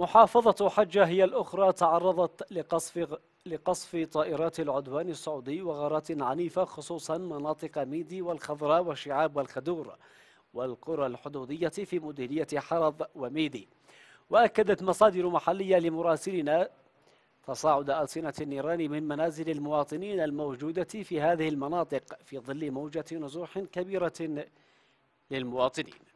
محافظة حجة هي الأخرى تعرضت لقصف لقصف طائرات العدوان السعودي وغارات عنيفة خصوصا مناطق ميدي والخضراء وشعاب والخدور والقرى الحدودية في مديرية حرض وميدي وأكدت مصادر محلية لمراسلنا تصاعد ألسنة النيران من منازل المواطنين الموجودة في هذه المناطق في ظل موجة نزوح كبيرة للمواطنين